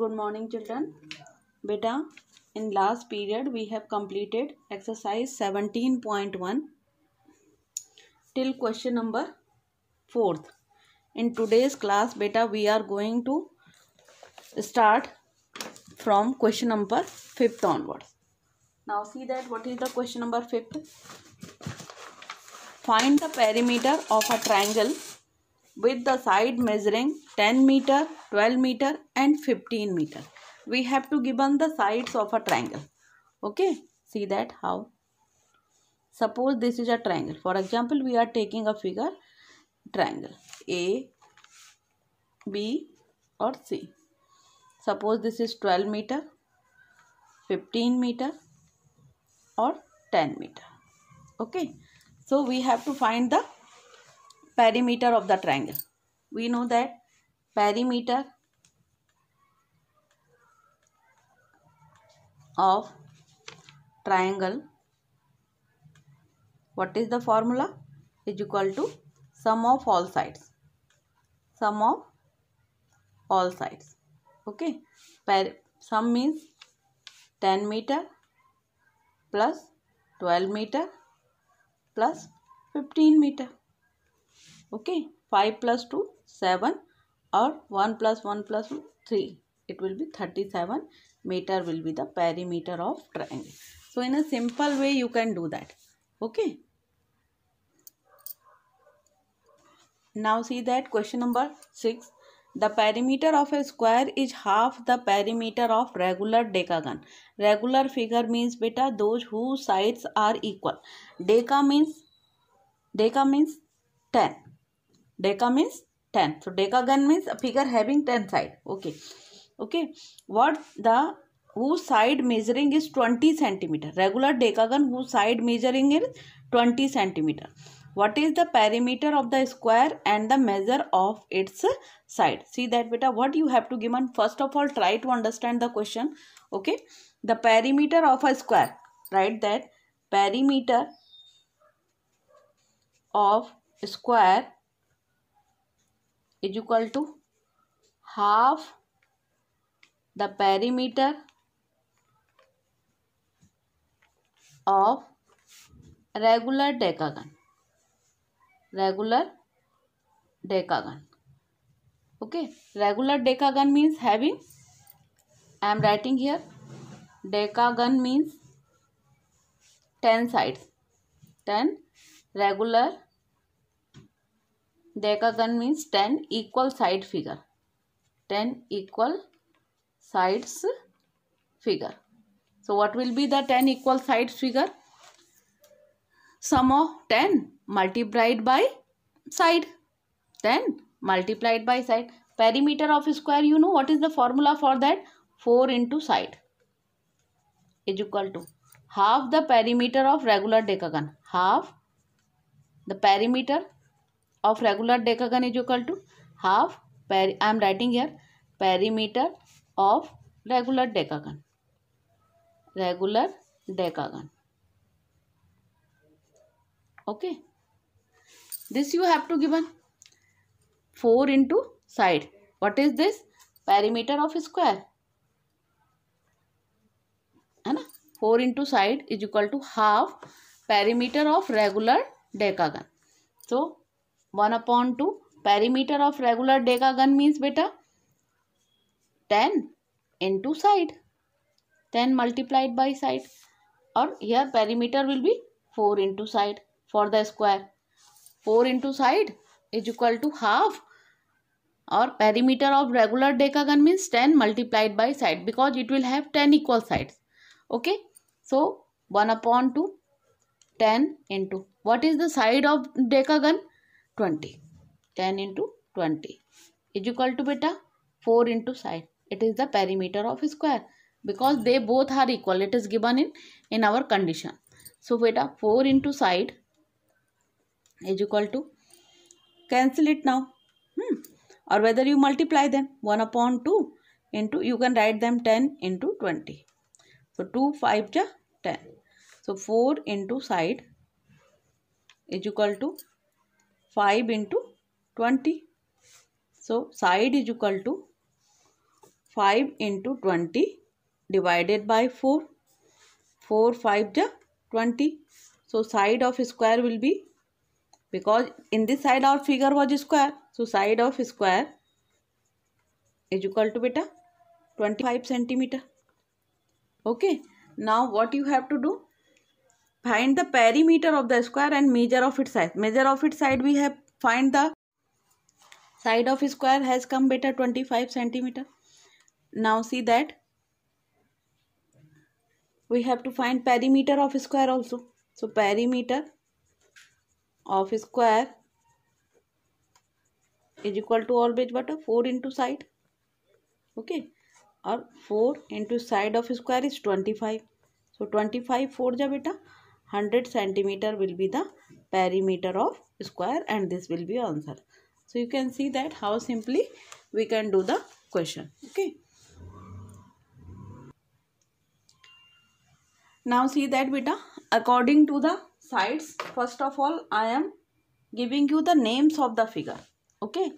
good morning children beta in last period we have completed exercise 17.1 till question number 4th in today's class beta we are going to start from question number 5th onwards now see that what is the question number 5th find the perimeter of a triangle with the side measuring 10 meter, 12 meter and 15 meter. We have to given the sides of a triangle. Okay. See that how. Suppose this is a triangle. For example, we are taking a figure triangle A, B or C. Suppose this is 12 meter, 15 meter or 10 meter. Okay. So, we have to find the perimeter of the triangle. We know that perimeter of triangle what is the formula is equal to sum of all sides sum of all sides okay per sum means 10 meter plus 12 meter plus 15 meter okay 5 plus 2 7 or 1 plus 1 plus 3 it will be 37 meter will be the perimeter of triangle so in a simple way you can do that okay now see that question number 6 the perimeter of a square is half the perimeter of regular decagon. Regular figure means beta those whose sides are equal. Deca means deca means 10 Deca means 10. So decagon means a figure having 10 side. Okay. Okay. What the whose side measuring is 20 centimeter. Regular decagon whose side measuring is 20 centimeter. What is the perimeter of the square and the measure of its side? See that beta what you have to given. First of all try to understand the question. Okay. The perimeter of a square. Write that perimeter of square is equal to half the perimeter of regular decagon regular decagon okay regular decagon means having I am writing here decagon means ten sides ten regular Decagon means 10 equal side figure. 10 equal sides figure. So what will be the 10 equal sides figure? Sum of 10 multiplied by side. 10 multiplied by side. Perimeter of square you know what is the formula for that? 4 into side is equal to half the perimeter of regular decagon. Half the perimeter of regular decagon is equal to half peri I am writing here perimeter of regular decagon regular decagon okay this you have to given four into side what is this perimeter of square है ना four into side is equal to half perimeter of regular decagon so 1 upon 2 perimeter of regular decagon means beta 10 into side 10 multiplied by side or here perimeter will be 4 into side for the square 4 into side is equal to half or perimeter of regular decagon means 10 multiplied by side because it will have 10 equal sides okay so 1 upon 2 10 into what is the side of decagon 20. 10 into 20 is equal to beta 4 into side. It is the perimeter of square because they both are equal. It is given in, in our condition. So beta 4 into side is equal to cancel it now. Hmm. Or whether you multiply them 1 upon 2 into you can write them 10 into 20. So 2 5 ja 10. So 4 into side is equal to 5 into 20. So, side is equal to 5 into 20 divided by 4. 4, 5, the 20. So, side of square will be, because in this side our figure was square. So, side of square is equal to beta 25 centimeter. Okay. Now, what you have to do? find the perimeter of the square and measure of its side measure of its side we have find the side of square has come better 25 centimeter now see that we have to find perimeter of square also so perimeter of square is equal to always what 4 into side okay or four into side of square is twenty five. So twenty five four, beta 100 centimeter will be the perimeter of square and this will be answer so you can see that how simply we can do the question okay now see that beta according to the sides first of all i am giving you the names of the figure okay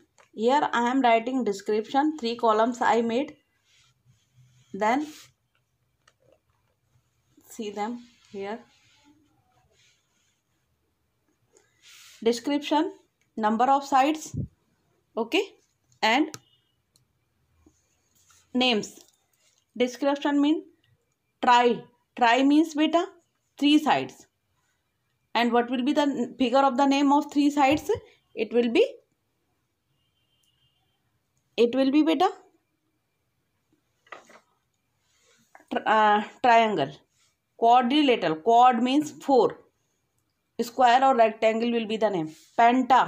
here i am writing description three columns i made then see them here description number of sides okay and names description mean try try means beta three sides and what will be the figure of the name of three sides it will be it will be beta tri uh, triangle quadrilateral quad means four square और rectangle will be the name penta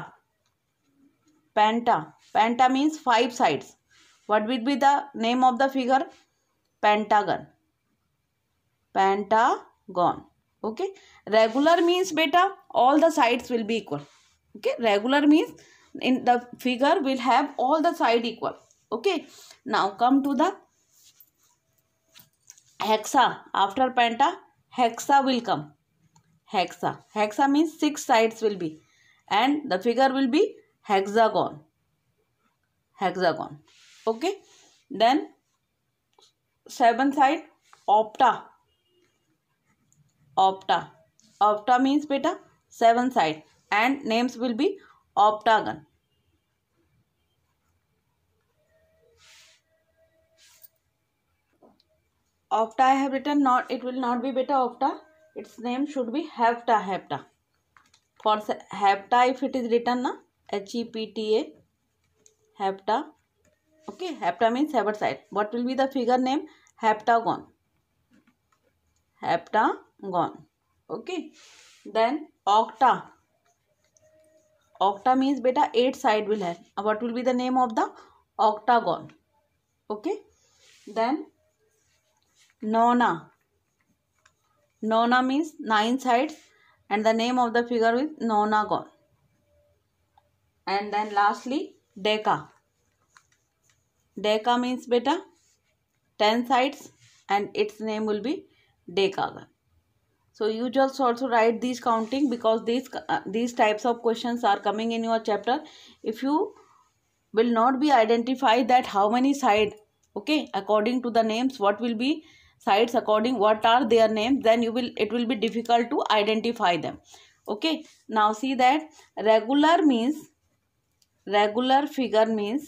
penta penta means five sides what will be the name of the figure pentagon pentagon okay regular means बेटा all the sides will be equal okay regular means in the figure will have all the side equal okay now come to the hexa after penta hexa will come hexa hexa means six sides will be and the figure will be hexagon hexagon okay then seven side opta opta opta means beta seven side and names will be octagon Octa. i have written not it will not be beta opta its name should be hepta hepta for hepta if it is written na h e p t a hepta okay hepta means herbicide what will be the figure name heptagon heptagon okay then octa octa means beta eight side will have uh, what will be the name of the octagon okay then nona Nona means nine sides and the name of the figure is nonagon. And then lastly deca. Deca means beta 10 sides and its name will be decagon. So you just also write these counting because these uh, these types of questions are coming in your chapter. If you will not be identified that how many side okay according to the names what will be sites according what are their names then you will it will be difficult to identify them okay now see that regular means regular figure means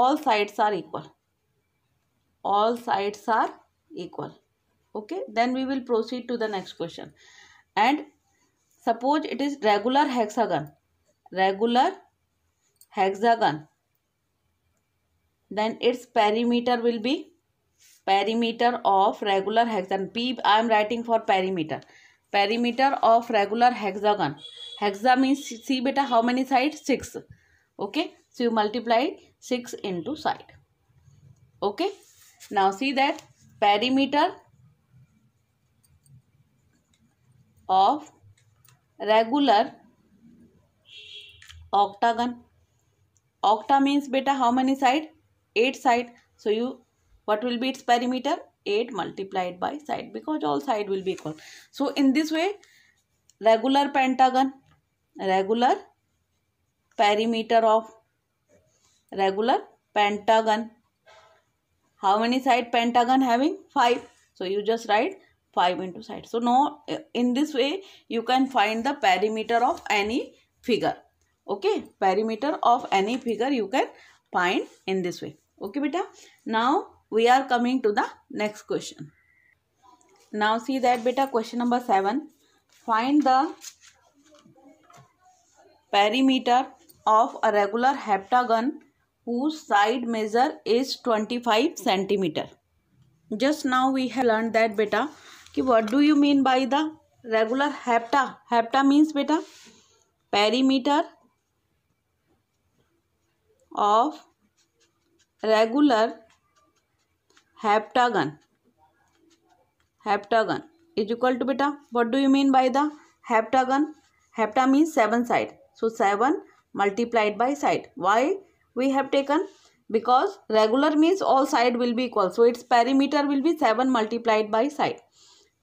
all sides are equal all sides are equal okay then we will proceed to the next question and suppose it is regular hexagon regular hexagon then its perimeter will be perimeter of regular hexagon p i am writing for perimeter perimeter of regular hexagon hexa means see beta how many sides 6 okay so you multiply 6 into side okay now see that perimeter of regular octagon octa means beta how many side 8 side so you what will be its perimeter 8 multiplied by side because all side will be equal so in this way regular pentagon regular perimeter of regular pentagon how many side pentagon having 5 so you just write 5 into side so now in this way you can find the perimeter of any figure okay perimeter of any figure you can find in this way okay बेटा now we are coming to the next question now see that बेटा question number seven find the perimeter of a regular heptagon whose side measure is twenty five centimetre just now we have learn that बेटा कि what do you mean by the regular hepta hepta means बेटा perimeter of regular heptagon heptagon is equal to beta what do you mean by the heptagon hepta means seven side so seven multiplied by side why we have taken because regular means all side will be equal so its perimeter will be 7 multiplied by side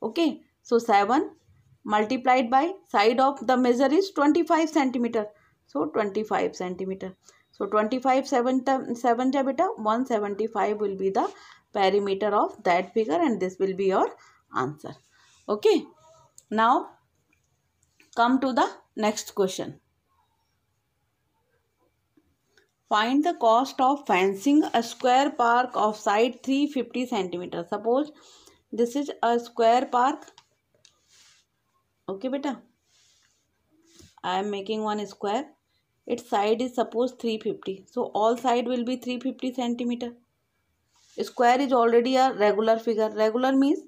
okay so 7 multiplied by side of the measure is 25 centimeter so 25 centimeter so 25 7 7 beta 175 will be the perimeter of that figure and this will be your answer. Okay. Now come to the next question. Find the cost of fencing a square park of side 350 centimeter. Suppose this is a square park. Okay, beta. I am making one square its side is suppose three fifty so all side will be three fifty centimetre square is already a regular figure regular means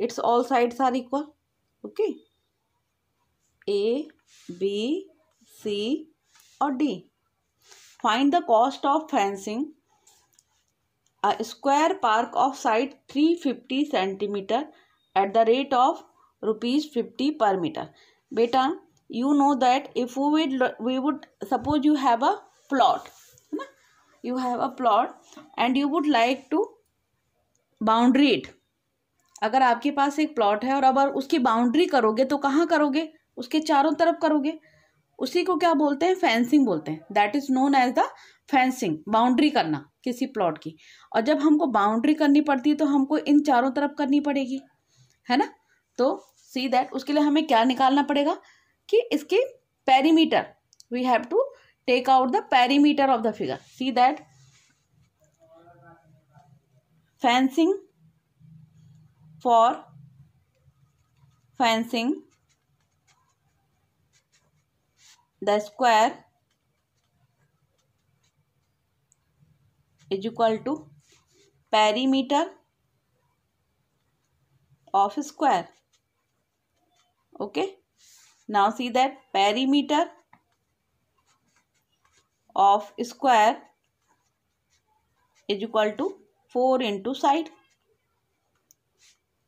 its all sides are equal okay A B C और D find the cost of fencing a square park of side three fifty centimetre at the rate of rupees fifty per metre बेटा you know that if we would we would suppose you have a plot na? you have a plot and you would like to boundary it अगर आपके पास एक plot है और अब उसकी boundary करोगे तो कहाँ करोगे उसके चारों तरफ करोगे उसी को क्या बोलते हैं फेंसिंग बोलते हैं that is known as the fencing boundary करना किसी प्लॉट की और जब हमको बाउंड्री करनी पड़ती है तो हमको इन चारों तरफ करनी पड़ेगी है ना तो सी दैट उसके लिए हमें क्या निकालना पड़ेगा कि इसके perimeter we have to take out the perimeter of the figure see that fencing for fencing the square is equal to perimeter of square okay okay? Now see that perimeter of square is equal to 4 into side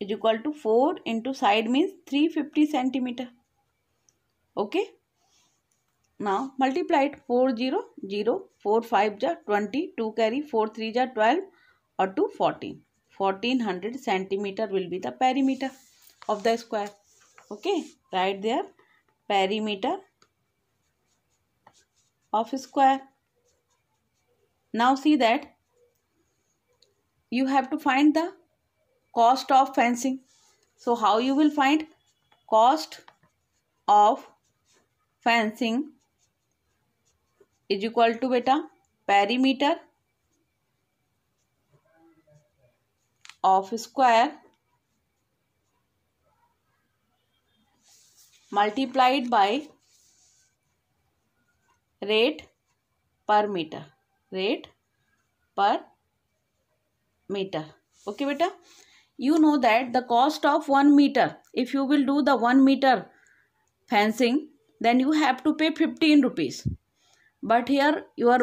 is equal to 4 into side means 350 centimeter okay now multiplied 4 0 0 4 5 ja 20 2 carry 4 3 ja 12 or to 14 1400 centimeter will be the perimeter of the square okay right there perimeter of square. Now see that you have to find the cost of fencing. So how you will find cost of fencing is equal to beta perimeter of square multiplied by rate per meter rate per meter okay beta you know that the cost of 1 meter if you will do the 1 meter fencing then you have to pay 15 rupees but here your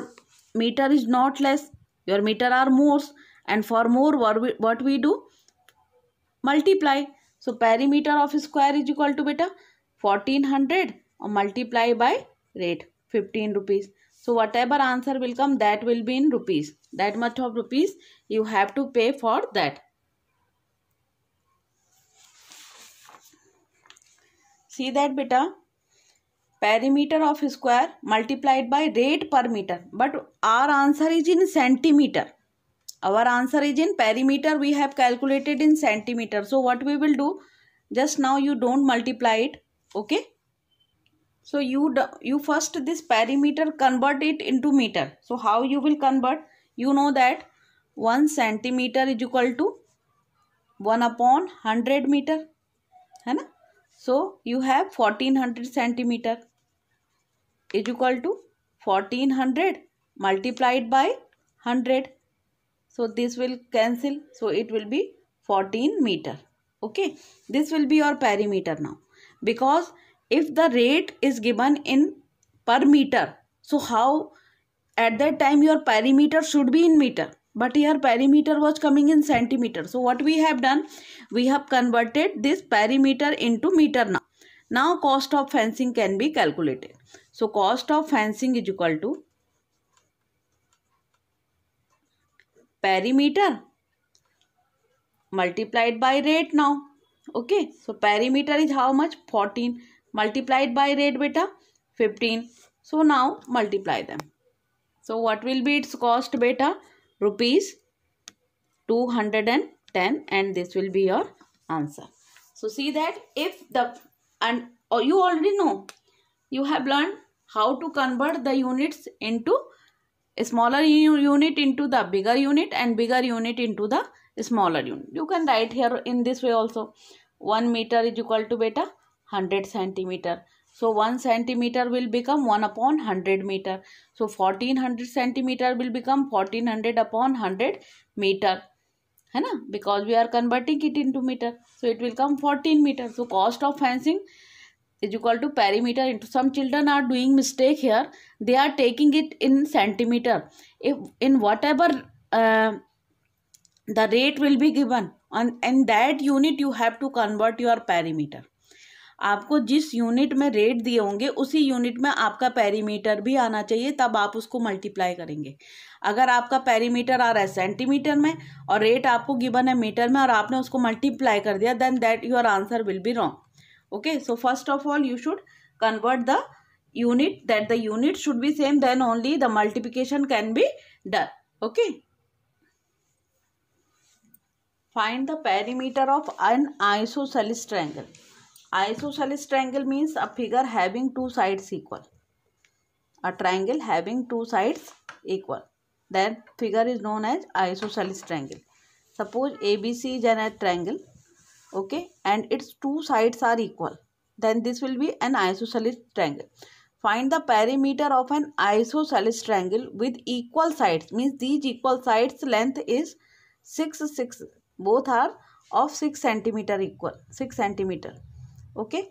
meter is not less your meter are more and for more what we, what we do multiply so perimeter of square is equal to beta 1400 or multiply by rate 15 rupees. So whatever answer will come that will be in rupees. That much of rupees you have to pay for that. See that beta? Perimeter of square multiplied by rate per meter. But our answer is in centimeter. Our answer is in perimeter. We have calculated in centimeter. So what we will do? Just now you don't multiply it okay so you you first this perimeter convert it into meter so how you will convert you know that 1 centimeter is equal to 1 upon 100 meter है ना so you have 1400 centimeter is equal to 1400 multiplied by 100 so this will cancel so it will be 14 meter okay this will be your perimeter now because if the rate is given in per meter so how at that time your perimeter should be in meter but here perimeter was coming in centimeter so what we have done we have converted this perimeter into meter now now cost of fencing can be calculated so cost of fencing is equal to perimeter multiplied by rate now okay so perimeter is how much 14 multiplied by red beta 15 so now multiply them so what will be its cost beta rupees 210 and this will be your answer so see that if the and or oh, you already know you have learned how to convert the units into a smaller unit into the bigger unit and bigger unit into the smaller unit you can write here in this way also 1 meter is equal to beta 100 centimeter so 1 centimeter will become 1 upon 100 meter so 1400 centimeter will become 1400 upon 100 meter है ना because we are converting it into metre so it will come fourteen metre so cost is equal to perimeter into some children are doing mistake here they are taking it in centimeter if in whatever uh, the rate will be given on in that unit you have to convert your perimeter आपको जिस unit में rate दिए होंगे उसी unit में आपका perimeter भी आना चाहिए तब आप उसको मल्टीप्लाई करेंगे अगर आपका पैरीमीटर आ रहा है सेंटीमीटर में और रेट आपको गिवन है मीटर में और आपने उसको मल्टीप्लाई कर दिया then that your answer will be wrong okay so first of all you should convert the unit that the unit should be same then only the multiplication can be done okay Find the perimeter of an isosceles triangle. Isosceles triangle means a figure having two sides equal. A triangle having two sides equal. That figure is known as isosceles triangle. Suppose ABC is an triangle. Okay. And its two sides are equal. Then this will be an isosceles triangle find the perimeter of an isosceles triangle with equal sides means these equal sides length is 6 6 both are of 6 centimeter equal 6 centimeter okay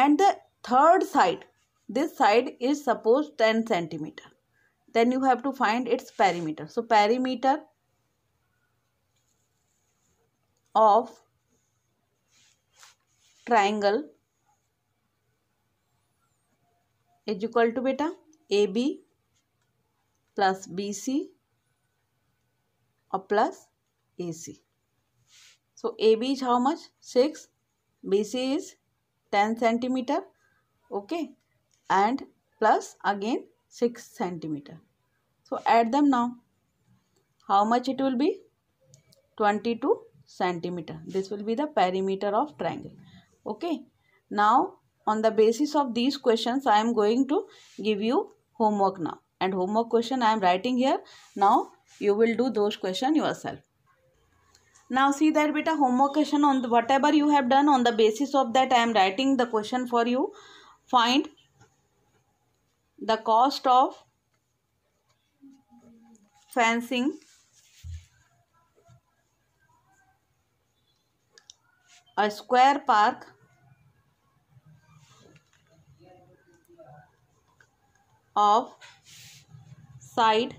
and the third side this side is supposed 10 centimeter then you have to find its perimeter so perimeter of triangle is equal to beta ab plus bc और plus AC. So AB is how much? 6. BC is 10 centimeter. Okay. And plus again 6 centimeter. So add them now. How much it will be? 22 centimeter. This will be the perimeter of triangle. Okay. Now on the basis of these questions I am going to give you homework now. And homework question I am writing here. Now you will do those question yourself. Now see there, beta homework question on the, whatever you have done on the basis of that I am writing the question for you. Find the cost of fencing a square park of side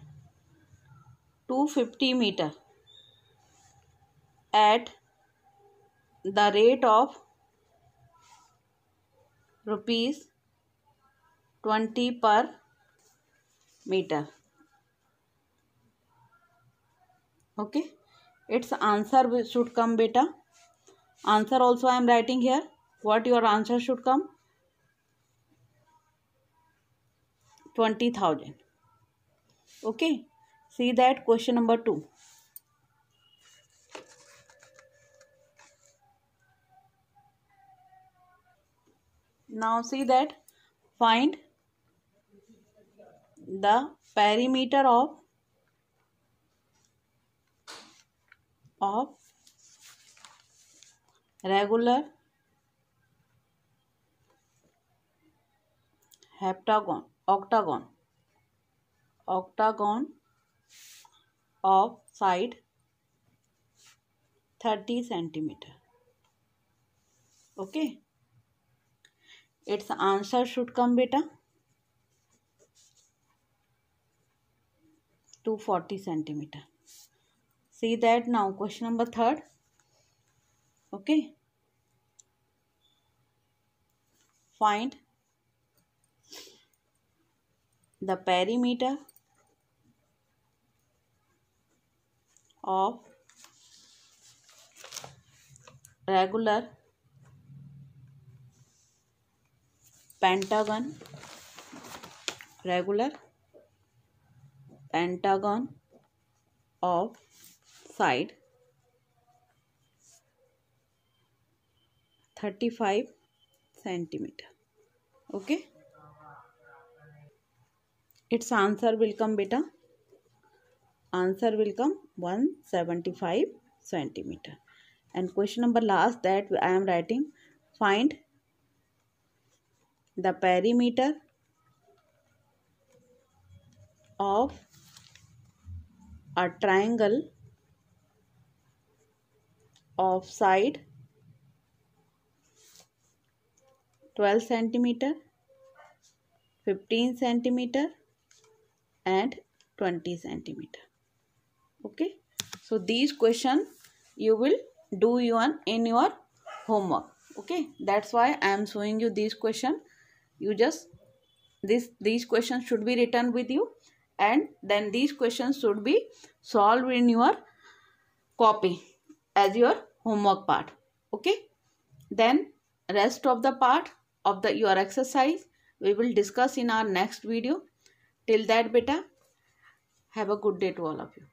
250 meter at the rate of rupees twenty per metre okay its answer should come बेटा answer also I am writing here what your answer should come twenty thousand okay see that question number two now see that find the perimeter of of regular heptagon octagon octagon of side 30 cm okay its answer should come beta 240 centimeter see that now question number third okay find the perimeter of regular pentagon regular pentagon of side 35 centimeter okay its answer will come beta answer will come 175 centimeter and question number last that i am writing find the perimeter of a triangle of side 12 centimeter 15 centimeter and 20 centimeter okay so these question you will do you in your homework okay that's why i am showing you these question you just this these questions should be written with you and then these questions should be solved in your copy as your homework part okay then rest of the part of the your exercise we will discuss in our next video till that beta have a good day to all of you